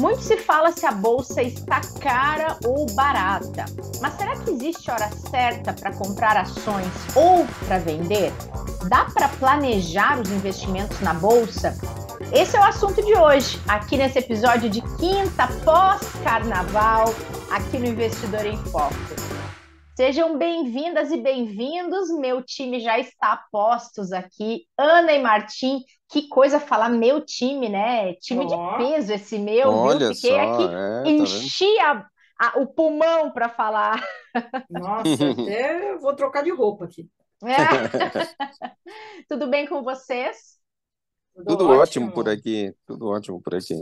Muito se fala se a bolsa está cara ou barata, mas será que existe hora certa para comprar ações ou para vender? Dá para planejar os investimentos na bolsa? Esse é o assunto de hoje, aqui nesse episódio de quinta pós-carnaval, aqui no Investidor em Foco. Sejam bem-vindas e bem-vindos, meu time já está a postos aqui, Ana e Martim que coisa falar meu time, né? Time oh. de peso esse meu, Olha viu? Fiquei só, aqui, é, tá enchi tá a, a, o pulmão para falar. Nossa, até vou trocar de roupa aqui. É. Tudo bem com vocês? Tudo, Tudo ótimo. ótimo por aqui. Tudo ótimo por aqui.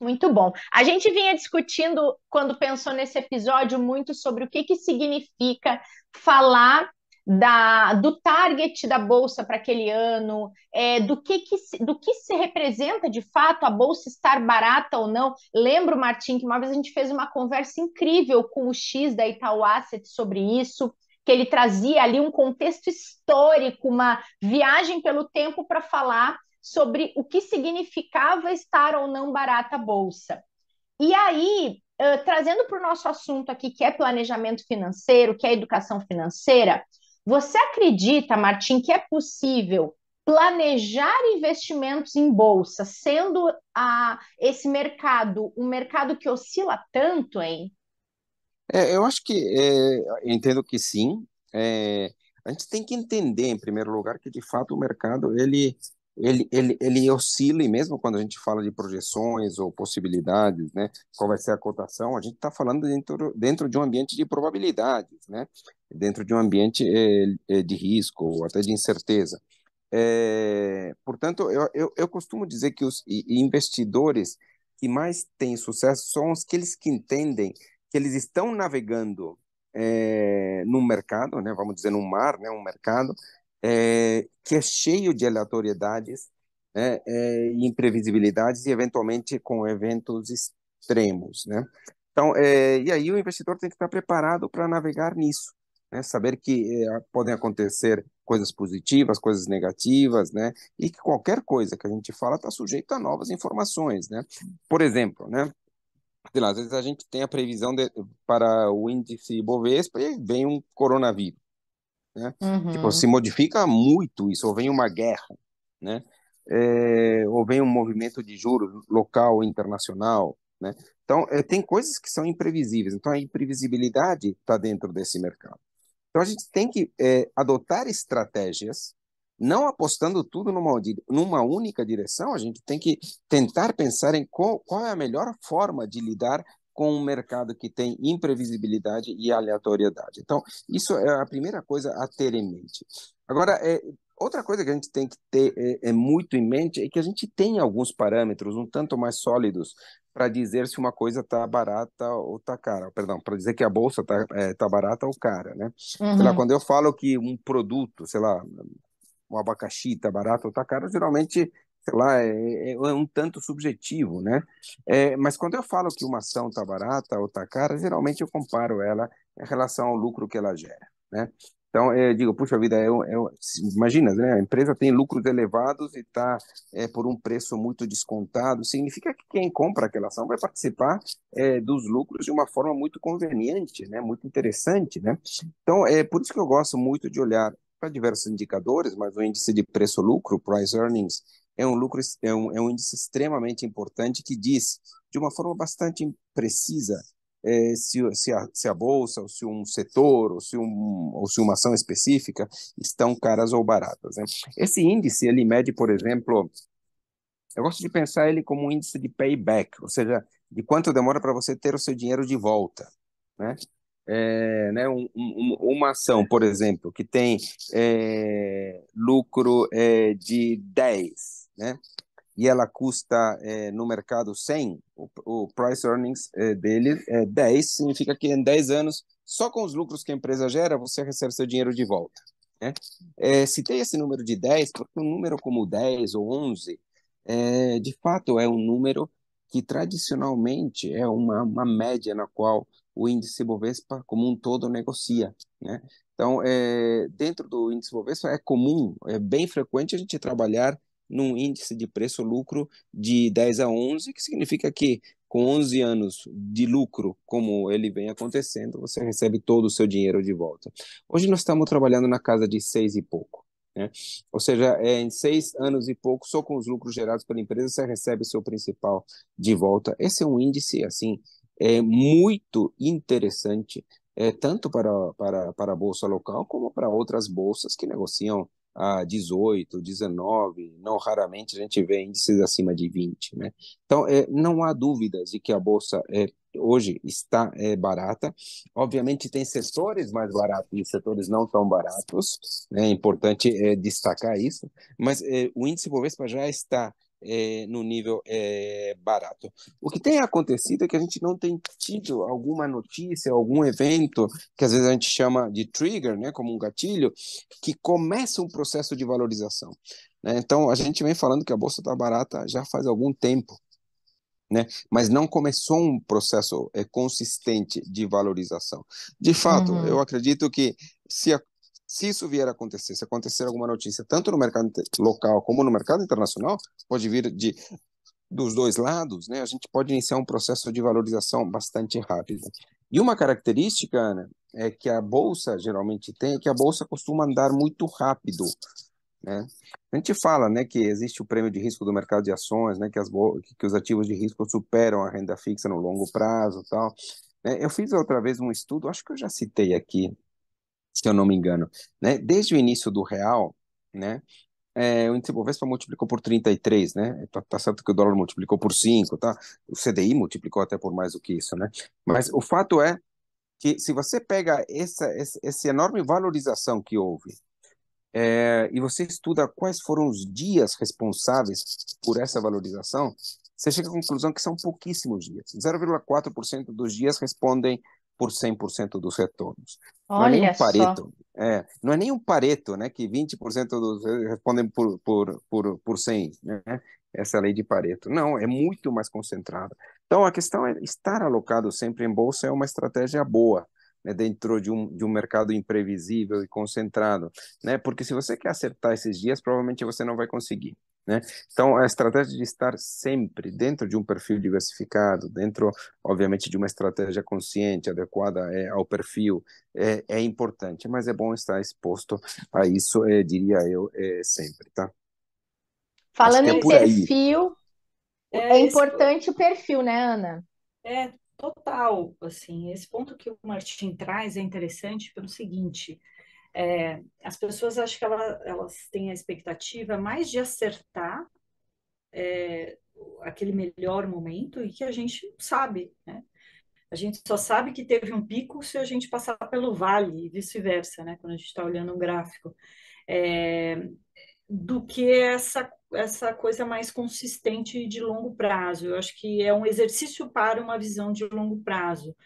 Muito bom. A gente vinha discutindo, quando pensou nesse episódio, muito sobre o que, que significa falar da, do target da bolsa para aquele ano, é, do, que, que, se, do que se representa de fato a bolsa estar barata ou não. Lembro, Martim, que uma vez a gente fez uma conversa incrível com o X da Itaú Asset sobre isso que ele trazia ali um contexto histórico, uma viagem pelo tempo para falar sobre o que significava estar ou não barata a bolsa. E aí, trazendo para o nosso assunto aqui, que é planejamento financeiro, que é educação financeira, você acredita, Martim, que é possível planejar investimentos em bolsa, sendo a, esse mercado um mercado que oscila tanto, hein? É, eu acho que é, entendo que sim. É, a gente tem que entender, em primeiro lugar, que de fato o mercado ele ele, ele, ele oscila, e mesmo quando a gente fala de projeções ou possibilidades, né, qual vai ser a cotação, a gente está falando dentro, dentro de um ambiente de probabilidades, né, dentro de um ambiente é, de risco, ou até de incerteza. É, portanto, eu, eu, eu, costumo dizer que os investidores que mais têm sucesso são aqueles que entendem que eles estão navegando é, eh, no mercado, né, vamos dizer, no mar, né, um mercado, é, que é cheio de aleatoriedades né, é, imprevisibilidades e, eventualmente, com eventos extremos. Né? Então, é, e aí o investidor tem que estar preparado para navegar nisso, né? saber que é, podem acontecer coisas positivas, coisas negativas, né? e que qualquer coisa que a gente fala está sujeita a novas informações. Né? Por exemplo, né? Lá, às vezes a gente tem a previsão de, para o índice Bovespa e vem um coronavírus. Né? Tipo, uhum. Tipo, se modifica muito isso, ou vem uma guerra, né? É, ou vem um movimento de juros local, internacional, né? Então, é, tem coisas que são imprevisíveis. Então, a imprevisibilidade está dentro desse mercado. Então, a gente tem que é, adotar estratégias, não apostando tudo numa, numa única direção, a gente tem que tentar pensar em qual, qual é a melhor forma de lidar com um mercado que tem imprevisibilidade e aleatoriedade. Então, isso é a primeira coisa a ter em mente. Agora, é, Outra coisa que a gente tem que ter é, é, muito em mente é que a gente tem alguns parâmetros um tanto mais sólidos para dizer se uma coisa está barata ou está cara. Perdão, para dizer que a bolsa está é, tá barata ou cara, né? Uhum. Sei lá, uhum. quando eu falo que um produto, sei lá, um abacaxi está barato ou está caro, geralmente sei lá, é, é, é um tanto subjetivo, né? É, mas quando eu falo que uma ação está barata ou está cara, geralmente eu comparo ela em relação ao lucro que ela gera, né? Então, é, eu digo, puxa vida, eu, é eu, imagina, né? a empresa tem lucros elevados e está é, por um preço muito descontado. Significa que quem compra aquela ação vai participar é, dos lucros de uma forma muito conveniente, né? muito interessante. Né? Então, é por isso que eu gosto muito de olhar para diversos indicadores, mas o índice de preço-lucro, price earnings, é um lucro é um, é um índice extremamente importante que diz, de uma forma bastante precisa, é, se, se, a, se a bolsa, ou se um setor, ou se, um, ou se uma ação específica estão caras ou baratas. Né? Esse índice ele mede, por exemplo, eu gosto de pensar ele como um índice de payback, ou seja, de quanto demora para você ter o seu dinheiro de volta, né? É, né, um, um, uma ação, por exemplo, que tem é, lucro é, de 10 né? E ela custa é, no mercado 100, o, o price earnings é, dele é 10, significa que em 10 anos, só com os lucros que a empresa gera, você recebe seu dinheiro de volta. Né? É, citei esse número de 10, porque um número como 10 ou 11, é, de fato, é um número que tradicionalmente é uma, uma média na qual o índice Bovespa como um todo negocia. Né? Então, é, dentro do índice Bovespa é comum, é bem frequente a gente trabalhar num índice de preço-lucro de 10 a 11, que significa que com 11 anos de lucro, como ele vem acontecendo, você recebe todo o seu dinheiro de volta. Hoje nós estamos trabalhando na casa de 6 e pouco. Né? Ou seja, é, em seis anos e pouco, só com os lucros gerados pela empresa, você recebe seu principal de volta. Esse é um índice assim é muito interessante, é, tanto para, para, para a bolsa local como para outras bolsas que negociam a 18, 19, não raramente a gente vê índices acima de 20. Né? Então, é, não há dúvidas de que a Bolsa é, hoje está é, barata. Obviamente, tem setores mais baratos e setores não tão baratos, né? é importante é, destacar isso, mas é, o índice Bovespa já está é, no nível é, barato. O que tem acontecido é que a gente não tem tido alguma notícia, algum evento, que às vezes a gente chama de trigger, né, como um gatilho, que começa um processo de valorização. Né? Então, a gente vem falando que a bolsa está barata já faz algum tempo. Né? Mas não começou um processo é, consistente de valorização. De fato, uhum. eu acredito que se a, se isso vier a acontecer, se acontecer alguma notícia, tanto no mercado local como no mercado internacional, pode vir de dos dois lados, né, a gente pode iniciar um processo de valorização bastante rápido. E uma característica, Ana, é que a bolsa geralmente tem, é que a bolsa costuma andar muito rápido. Né? A gente fala né, que existe o prêmio de risco do mercado de ações, né, que, as que os ativos de risco superam a renda fixa no longo prazo tal. Né? Eu fiz outra vez um estudo, acho que eu já citei aqui, se eu não me engano. Né? Desde o início do real, né, é, o índice Bovespa multiplicou por 33, né? Tá, tá, certo que o dólar multiplicou por 5, tá? O CDI multiplicou até por mais do que isso, né? Mas o fato é que se você pega essa, essa, essa enorme valorização que houve é, e você estuda quais foram os dias responsáveis por essa valorização, você chega à conclusão que são pouquíssimos dias. 0,4% dos dias respondem por 100% dos retornos. Olha não é nem um pareto, é, não é nem um pareto, né, que 20% dos respondem por, por, por, por 100, né, essa lei de pareto. Não, é muito mais concentrada. Então, a questão é estar alocado sempre em bolsa é uma estratégia boa, né, dentro de um, de um mercado imprevisível e concentrado, né, porque se você quer acertar esses dias, provavelmente você não vai conseguir. Né? Então, a estratégia de estar sempre dentro de um perfil diversificado, dentro, obviamente, de uma estratégia consciente, adequada é, ao perfil, é, é, importante, mas é bom estar exposto a isso, é, diria eu, é, sempre, tá? Falando é em perfil, é, é importante esse... o perfil, né, Ana? É, total, assim, esse ponto que o Martin traz é interessante pelo seguinte, é, as pessoas acho que elas, elas, têm a expectativa mais de acertar é, aquele melhor momento e que a gente sabe, né? A gente só sabe que teve um pico se a gente passar pelo vale e vice-versa, né? Quando a gente está olhando um gráfico. É, do que essa, essa coisa mais consistente de longo prazo. Eu acho que é um exercício para uma visão de longo prazo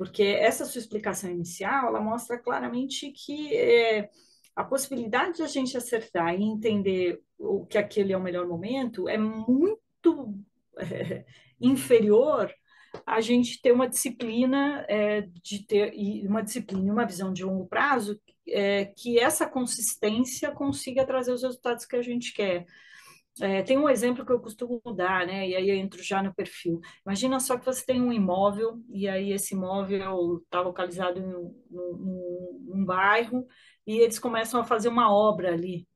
porque essa sua explicação inicial ela mostra claramente que é, a possibilidade de a gente acertar e entender o que aquele é o melhor momento é muito é, inferior a gente ter uma disciplina é, de ter uma disciplina e uma visão de longo prazo é, que essa consistência consiga trazer os resultados que a gente quer. É, tem um exemplo que eu costumo dar, né? E aí eu entro já no perfil. Imagina só que você tem um imóvel, e aí esse imóvel está localizado em um, bairro, e eles começam a fazer uma obra ali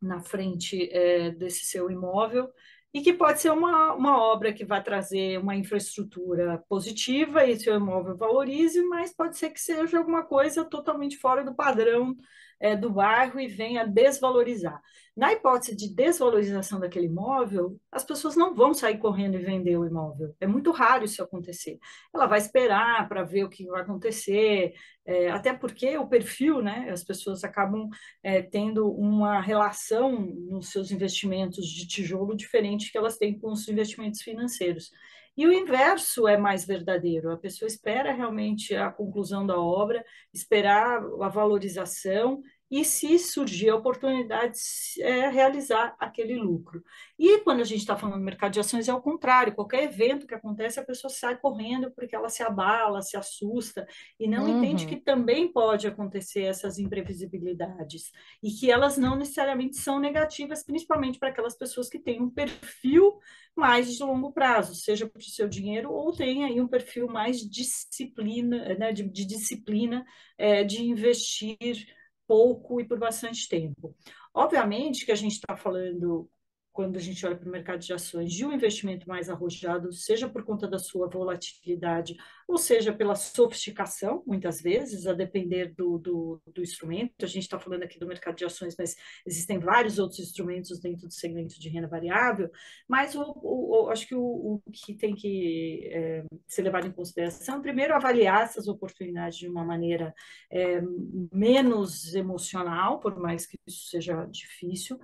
na frente é, desse seu imóvel, e que pode ser uma, uma obra que vai trazer uma infraestrutura positiva e seu imóvel valorize, mas pode ser que seja alguma coisa totalmente fora do padrão é, do bairro e venha desvalorizar. Na hipótese de desvalorização daquele imóvel, as pessoas não vão sair correndo e vender o imóvel. É muito raro isso acontecer. Ela vai esperar para ver o que vai acontecer, é, até porque o perfil, né? As pessoas acabam é, tendo uma relação nos seus investimentos de tijolo diferente que elas têm com os investimentos financeiros. E o inverso é mais verdadeiro. A pessoa espera realmente a conclusão da obra, esperar a valorização e, se surgir a oportunidade, é, realizar aquele lucro. E quando a gente está falando do mercado de ações, é o contrário: qualquer evento que acontece, a pessoa sai correndo porque ela se abala, se assusta e não uhum. entende que também pode acontecer essas imprevisibilidades e que elas não necessariamente são negativas, principalmente para aquelas pessoas que têm um perfil mais de longo prazo, seja para o seu dinheiro ou tem aí um perfil mais disciplina, né, de, de disciplina é, de investir pouco e por bastante tempo. Obviamente que a gente está falando quando a gente olha para o mercado de ações, de um investimento mais arrojado, seja por conta da sua volatilidade, ou seja pela sofisticação, muitas vezes, a depender do, do, do instrumento. A gente está falando aqui do mercado de ações, mas existem vários outros instrumentos dentro do segmento de renda variável. Mas o, o, o acho que o, o, que tem que é, ser levado em consideração, primeiro, avaliar essas oportunidades de uma maneira é, menos emocional, por mais que isso seja difícil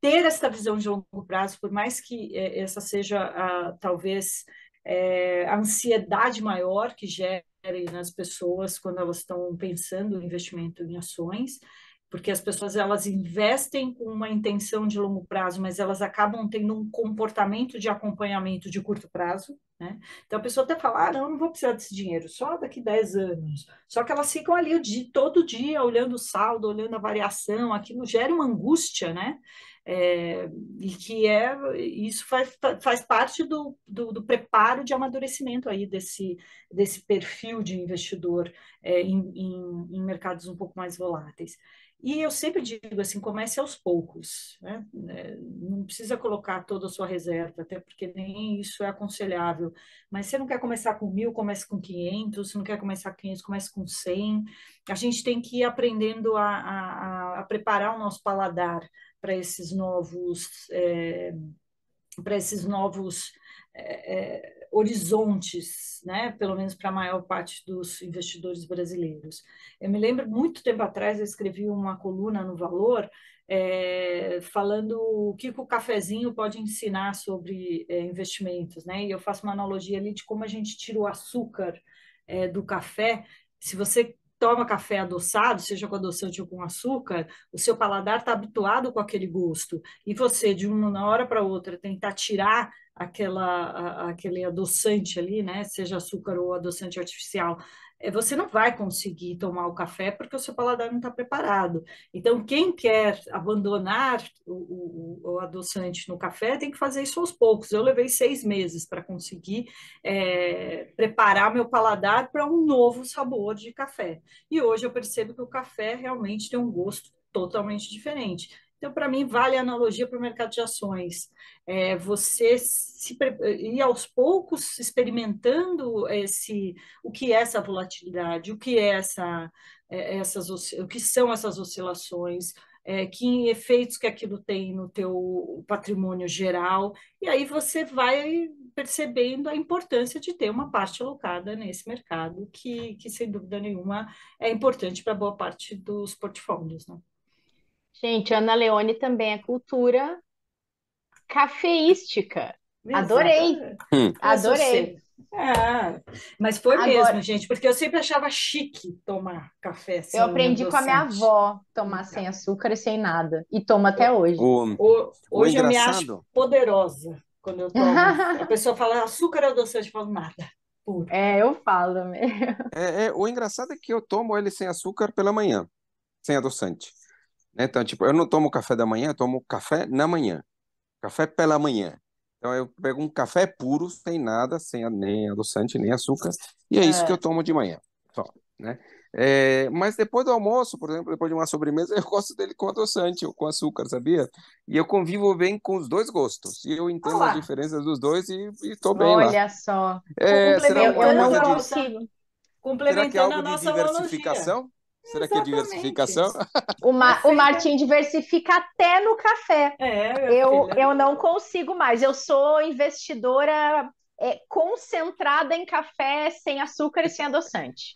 ter essa visão de longo prazo, por mais que é, essa seja a, talvez é, a ansiedade maior que gere nas pessoas quando elas estão pensando em investimento em ações, porque as pessoas elas investem com uma intenção de longo prazo, mas elas acabam tendo um comportamento de acompanhamento de curto prazo, né? Então a pessoa até fala, ah, não, não vou precisar desse dinheiro, só daqui 10 anos. Só que elas ficam ali o dia, todo dia olhando o saldo, olhando a variação, aquilo gera uma angústia, né? É, e que é isso faz, faz parte do, do, do, preparo de amadurecimento aí desse, desse perfil de investidor é, em, em, em mercados um pouco mais voláteis. E eu sempre digo assim, comece aos poucos, né? É, não precisa colocar toda a sua reserva, até porque nem isso é aconselhável, mas você não quer começar com mil, comece com 500, você não quer começar com 500, comece com 100, a gente tem que ir aprendendo a, a, a preparar o nosso paladar para esses novos, é, para esses novos, é, é horizontes, né? pelo menos para a maior parte dos investidores brasileiros. Eu me lembro, muito tempo atrás, eu escrevi uma coluna no Valor é, falando o que o cafezinho pode ensinar sobre é, investimentos. Né? E eu faço uma analogia ali de como a gente tira o açúcar é, do café. Se você toma café adoçado, seja com adoçante ou com açúcar, o seu paladar está habituado com aquele gosto. E você, de uma hora para outra, tentar tirar aquela, aquele adoçante ali, né? Seja açúcar ou adoçante artificial, eh, você não vai conseguir tomar o café porque o seu paladar não está preparado. Então, quem quer abandonar o, o, o, adoçante no café tem que fazer isso aos poucos. Eu levei seis meses para conseguir é, preparar meu paladar para um novo sabor de café. E hoje eu percebo que o café realmente tem um gosto totalmente diferente então, para mim, vale a analogia para o mercado de ações. É, você se, ir aos poucos experimentando esse, o que é essa volatilidade, o que é essa, é, essas, o que são essas oscilações, é, que efeitos que aquilo tem no teu patrimônio geral, e aí você vai percebendo a importância de ter uma parte alocada nesse mercado, que, que sem dúvida nenhuma é importante para boa parte dos portfólios. Né? Gente, Ana Leone também é cultura cafeística. Adorei. Hum. Adorei. É, mas foi Agora, mesmo, gente, porque eu sempre achava chique tomar café sem assim, Eu aprendi com a minha avó tomar sem açúcar e sem nada. E tomo até hoje. O, o, hoje o eu me acho poderosa quando eu tomo. a pessoa fala açúcar é ou adoçante, eu falo nada. Puro. É, eu falo mesmo. É, é, o engraçado é que eu tomo ele sem açúcar pela manhã, sem adoçante. Né? Então, tipo, eu não tomo café da manhã, eu tomo café na manhã. Café pela manhã. Então eu pego um café puro, sem nada, sem nem adoçante, nem açúcar, e é, é. isso que é. eu tomo de manhã. Só, né? É, mas depois do almoço, por exemplo, depois de uma sobremesa, eu gosto dele com adoçante ou com açúcar, sabia? E eu convivo bem com os dois gostos. E eu entendo Olá. as diferenças dos dois e, estou bem Olha lá. Olha só. É, será eu não consigo. complementando será que é algo a nossa de diversificação? Analogia. Será Exatamente. que é diversificação? O, Ma é o Martim diversifica até no café. É, eu, eu não consigo mais. Eu sou investidora é, concentrada em café sem açúcar e sem adoçante.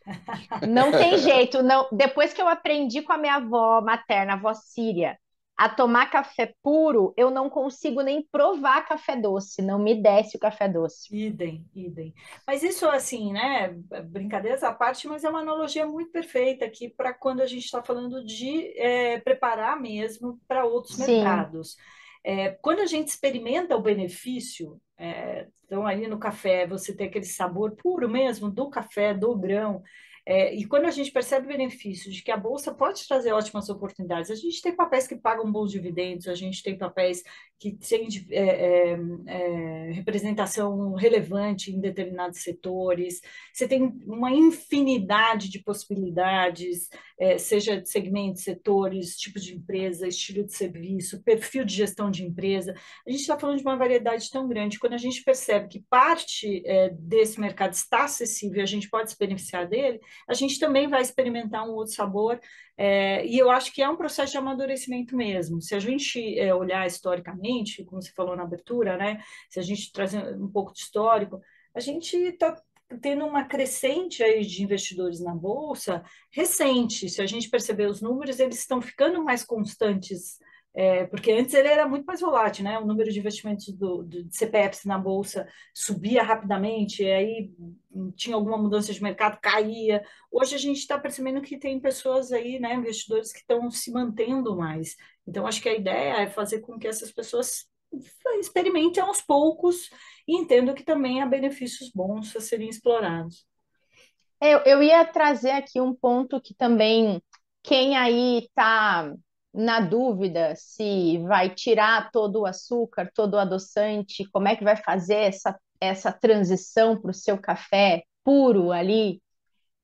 Não tem jeito. Não. Depois que eu aprendi com a minha avó materna, a avó Síria, a tomar café puro, eu não consigo nem provar café doce, não me desce o café doce. Idem, idem. Mas isso, assim, né, brincadeiras à parte, mas é uma analogia muito perfeita aqui para quando a gente está falando de é, preparar mesmo para outros Sim. mercados. É, quando a gente experimenta o benefício, é, então ali no café você tem aquele sabor puro mesmo do café, do grão, é, e quando a gente percebe o benefício de que a Bolsa pode trazer ótimas oportunidades, a gente tem papéis que pagam bons dividendos, a gente tem papéis que têm é, é, é representação relevante em determinados setores, você tem uma infinidade de possibilidades, é, seja de segmentos, setores, tipo de empresa, estilo de serviço, perfil de gestão de empresa. A gente está falando de uma variedade tão grande. Quando a gente percebe que parte é, desse mercado está acessível e a gente pode se beneficiar dele, a gente também vai experimentar um outro sabor. É, e eu acho que é um processo de amadurecimento mesmo. Se a gente é, olhar historicamente, como você falou na abertura, né? Se a gente trazer um pouco de histórico, a gente está tendo uma crescente aí de investidores na bolsa recente. Se a gente perceber os números, eles estão ficando mais constantes é, porque antes ele era muito mais volátil, né? O número de investimentos do, do CPFs na bolsa subia rapidamente, aí tinha alguma mudança de mercado, caía. Hoje a gente está percebendo que tem pessoas aí, né, investidores que estão se mantendo mais. Então acho que a ideia é fazer com que essas pessoas experimentem aos poucos e entendam que também há benefícios bons a serem explorados. Eu, eu ia trazer aqui um ponto que também quem aí está na dúvida se vai tirar todo o açúcar, todo o adoçante, como é que vai fazer essa, essa transição para o seu café puro ali,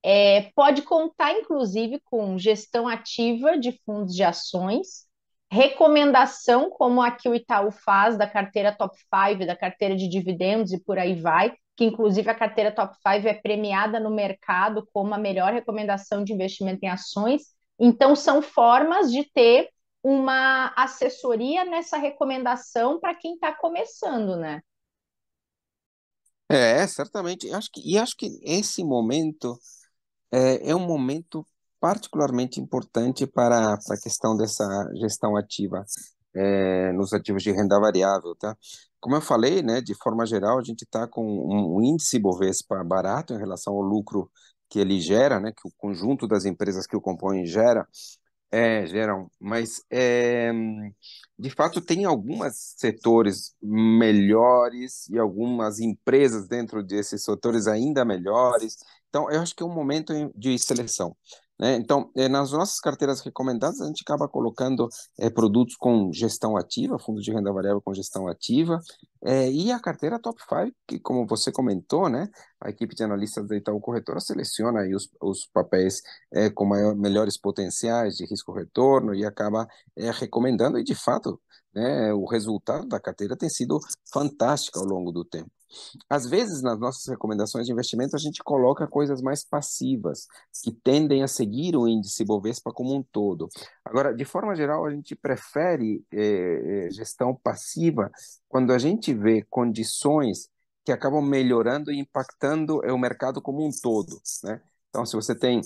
é, pode contar, inclusive, com gestão ativa de fundos de ações, recomendação, como a que o Itaú faz, da carteira top 5, da carteira de dividendos e por aí vai, que inclusive a carteira top 5 é premiada no mercado como a melhor recomendação de investimento em ações então, são formas de ter uma assessoria nessa recomendação para quem está começando, né? É, certamente. Acho que, e acho que esse momento é, é um momento particularmente importante para, para a questão dessa gestão ativa é, nos ativos de renda variável, tá? Como eu falei, né, de forma geral, a gente está com um, um índice Bovespa barato em relação ao lucro que ele gera, né, que o conjunto das empresas que o compõem gera, é, geram, mas é, de fato tem alguns setores melhores e algumas empresas dentro desses setores ainda melhores. Então, eu acho que é um momento de seleção. Né? Então, é, nas nossas carteiras recomendadas, a gente acaba colocando é, produtos com gestão ativa, fundo de renda variável com gestão ativa, é, e a carteira Top 5, que como você comentou, né, a equipe de analistas da Itaú Corretora seleciona aí os, os papéis é, com maior, melhores potenciais de risco-retorno e acaba é, recomendando, e de fato né, o resultado da carteira tem sido fantástico ao longo do tempo. Às vezes, nas nossas recomendações de investimento, a gente coloca coisas mais passivas, que tendem a seguir o índice Bovespa como um todo. Agora, de forma geral, a gente prefere eh, gestão passiva quando a gente gente vê condições que acabam melhorando e impactando o mercado como um todo, né? Então, se você tem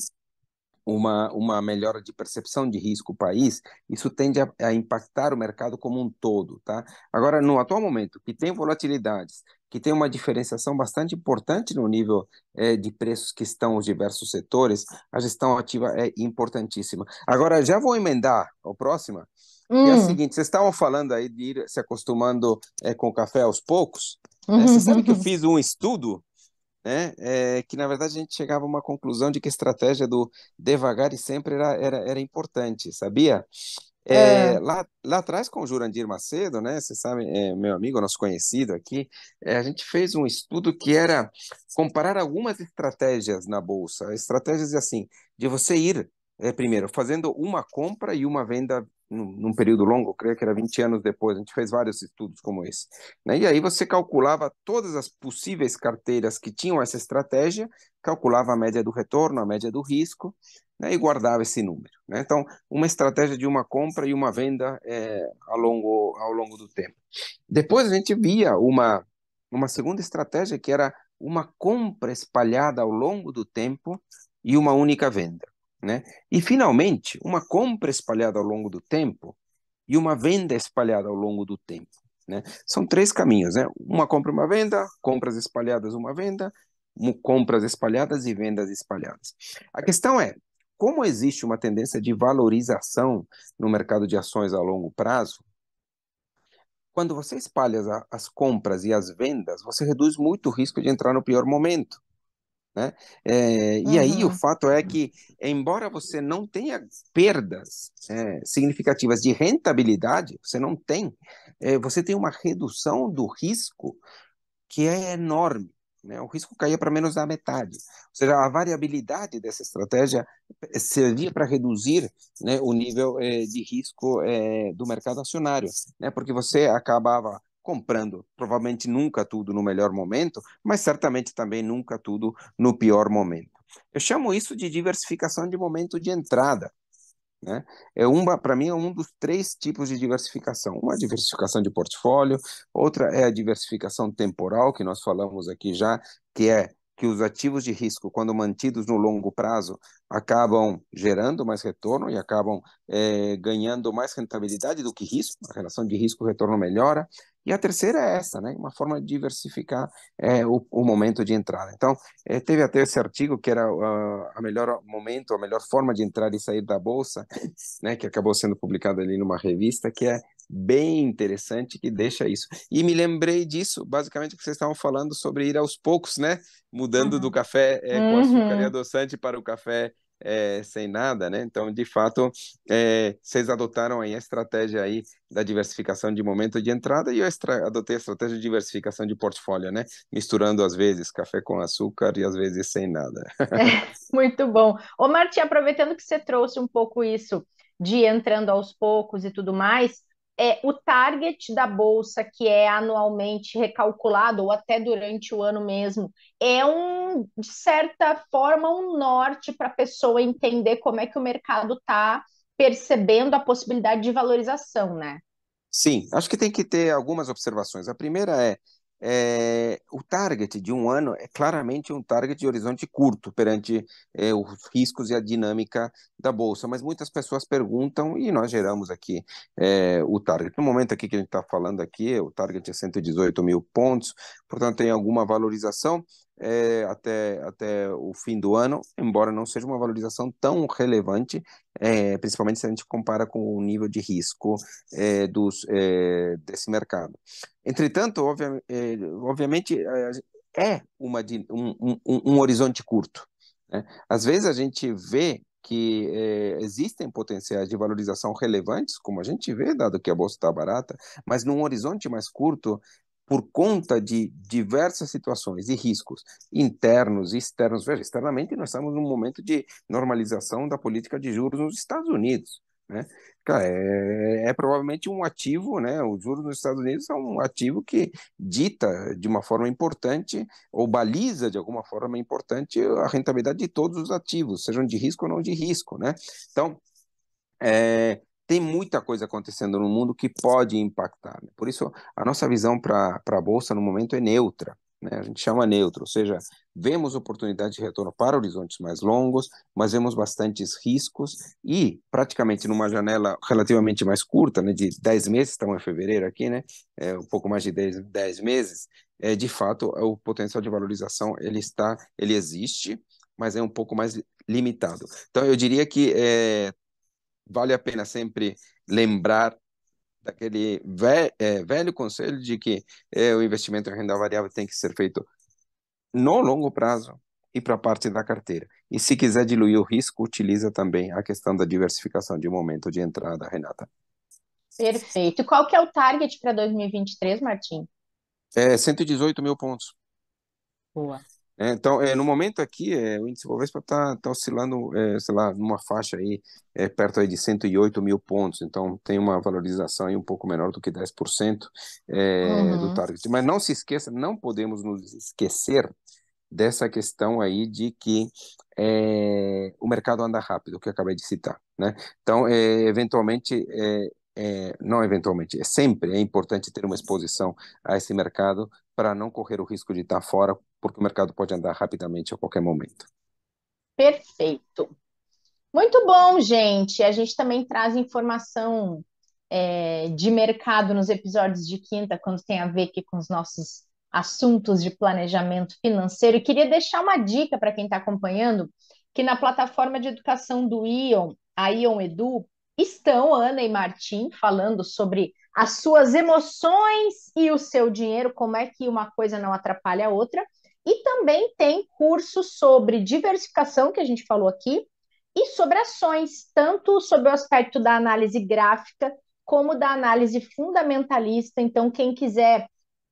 uma, uma melhora de percepção de risco país, isso tende a, a, impactar o mercado como um todo, tá? Agora, no atual momento, que tem volatilidades, que tem uma diferenciação bastante importante no nível é, de preços que estão os diversos setores, a gestão ativa é importantíssima. Agora, já vou emendar a próxima, hum. é o hum. seguinte, vocês estavam falando aí de ir se acostumando é, com o café aos poucos, né? uhum. sabe que eu fiz um estudo, né, é, que na verdade a gente chegava a uma conclusão de que a estratégia do devagar e sempre era, era, era importante, sabia? É, é. Lá, lá atrás, com o Jurandir Macedo, né? Você sabe, é, meu amigo, nosso conhecido aqui, é, a gente fez um estudo que era comparar algumas estratégias na Bolsa. Estratégias, assim, de você ir, é, primeiro, fazendo uma compra e uma venda num período longo, creio que era 20 anos depois, a gente fez vários estudos como esse. Né? E aí você calculava todas as possíveis carteiras que tinham essa estratégia, calculava a média do retorno, a média do risco, né? e guardava esse número. Né? Então, uma estratégia de uma compra e uma venda é, ao, longo, ao longo do tempo. Depois a gente via uma, uma segunda estratégia que era uma compra espalhada ao longo do tempo e uma única venda. Né? E, finalmente, uma compra espalhada ao longo do tempo e uma venda espalhada ao longo do tempo. Né? São três caminhos: né? uma compra, uma venda, compras espalhadas, uma venda, compras espalhadas e vendas espalhadas. A questão é: como existe uma tendência de valorização no mercado de ações a longo prazo, quando você espalha as compras e as vendas, você reduz muito o risco de entrar no pior momento. Né? É, uhum. E aí o fato é que, embora você não tenha perdas é, significativas de rentabilidade, você não tem, é, você tem uma redução do risco que é enorme. Né? O risco caía para menos da metade. Ou seja, a variabilidade dessa estratégia servia para reduzir né, o nível de risco do mercado acionário, né? porque você acabava comprando provavelmente nunca tudo no melhor momento, mas certamente também nunca tudo no pior momento. Eu chamo isso de diversificação de momento de entrada. Né? É uma, para mim, é um dos três tipos de diversificação. Uma é a diversificação de portfólio, outra é a diversificação temporal que nós falamos aqui já, que é que os ativos de risco, quando mantidos no longo prazo, acabam gerando mais retorno e acabam é, ganhando mais rentabilidade do que risco. A relação de risco-retorno melhora. E a terceira é essa, né? uma forma de diversificar é, o, o, momento de entrada. Então, é, teve até esse artigo que era uh, a melhor momento, a melhor forma de entrar e sair da bolsa, né? que acabou sendo publicado ali numa revista, que é bem interessante que deixa isso. E me lembrei disso, basicamente, que vocês estavam falando sobre ir aos poucos, né? Mudando uhum. do café é, com uhum. e adoçante para o café é, sem nada, né? Então, de fato, é, vocês adotaram aí a estratégia aí da diversificação de momento de entrada e eu extra, adotei a estratégia de diversificação de portfólio, né? Misturando às vezes café com açúcar e às vezes sem nada. É, muito bom. Ô, Martim, aproveitando que você trouxe um pouco isso de entrando aos poucos e tudo mais, é, o target da bolsa, que é anualmente recalculado, ou até durante o ano mesmo, é um, de certa forma, um norte para a pessoa entender como é que o mercado está percebendo a possibilidade de valorização, né? Sim, acho que tem que ter algumas observações. A primeira é é, o target de um ano é claramente um target de horizonte curto perante é, os riscos e a dinâmica da bolsa, mas muitas pessoas perguntam e nós geramos aqui é, o target. No momento aqui que a gente está falando aqui, o target é 118 mil pontos, portanto tem alguma valorização, é, até, até o fim do ano, embora não seja uma valorização tão relevante, é, principalmente se a gente compara com o nível de risco é, dos, é, desse mercado. Entretanto, obvia, é, obviamente, é uma, um, um, um horizonte curto. Né? Às vezes a gente vê que é, existem potenciais de valorização relevantes, como a gente vê, dado que a bolsa está barata, mas num horizonte mais curto, por conta de diversas situações e riscos internos e externos. Veja, externamente nós estamos num momento de normalização da política de juros nos Estados Unidos. Né? É, é, provavelmente um ativo, né? os juros nos Estados Unidos são é um ativo que dita de uma forma importante ou baliza de alguma forma importante a rentabilidade de todos os ativos, sejam de risco ou não de risco. Né? Então, é, tem muita coisa acontecendo no mundo que pode impactar. Né? Por isso, a nossa visão para a Bolsa no momento é neutra. Né? A gente chama neutro, ou seja, vemos oportunidade de retorno para horizontes mais longos, mas vemos bastantes riscos e, praticamente numa janela relativamente mais curta, né, de 10 meses, estamos em fevereiro aqui, né, é, um pouco mais de 10, 10 meses, é, de fato, o potencial de valorização ele está, ele existe, mas é um pouco mais limitado. Então, eu diria que é, vale a pena sempre lembrar daquele velho, é, velho conselho de que é, o investimento em renda variável tem que ser feito no longo prazo e para parte da carteira. E se quiser diluir o risco, utiliza também a questão da diversificação de momento de entrada, Renata. Perfeito. Qual que é o target para 2023, Martim? É 118 mil pontos. Boa. É, então, é, no momento aqui, é, o índice Bovespa está tá oscilando, é, sei lá, numa faixa aí, é, perto aí de 108 mil pontos. Então, tem uma valorização aí um pouco menor do que 10% é, uhum. do target. Mas não se esqueça, não podemos nos esquecer dessa questão aí de que o mercado anda rápido, que eu acabei de citar. Né? Então, eventualmente, é, não eventualmente, é sempre é importante ter uma exposição a esse mercado para não correr o risco de estar tá fora, porque o mercado pode andar rapidamente a qualquer momento. Perfeito. Muito bom, gente. A gente também traz informação é, de mercado nos episódios de quinta, quando tem a ver aqui com os nossos assuntos de planejamento financeiro. E queria deixar uma dica para quem está acompanhando, que na plataforma de educação do Ion, a Ion Edu, estão Ana e Martim falando sobre as suas emoções e o seu dinheiro, como é que uma coisa não atrapalha a outra. E também tem curso sobre diversificação, que a gente falou aqui, e sobre ações, tanto sobre o aspecto da análise gráfica, como da análise fundamentalista. Então, quem quiser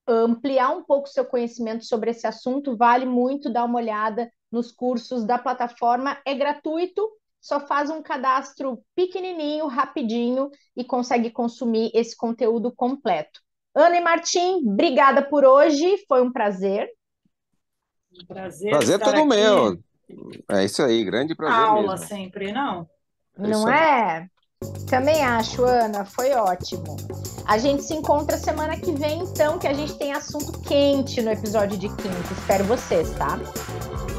ampliar um pouco seu conhecimento sobre esse assunto, vale muito dar uma olhada nos cursos da plataforma. É gratuito, só faz um cadastro pequenininho, rapidinho e consegue consumir esse conteúdo completo. Ana e Martim, obrigada por hoje, foi um prazer. Um prazer, prazer todo aqui. meu. É isso aí, grande prazer. Aula mesmo. sempre, não? É não é? Também acho, Ana, foi ótimo. A gente se encontra semana que vem, então, que a gente tem assunto quente no episódio de quinta. Espero vocês, tá?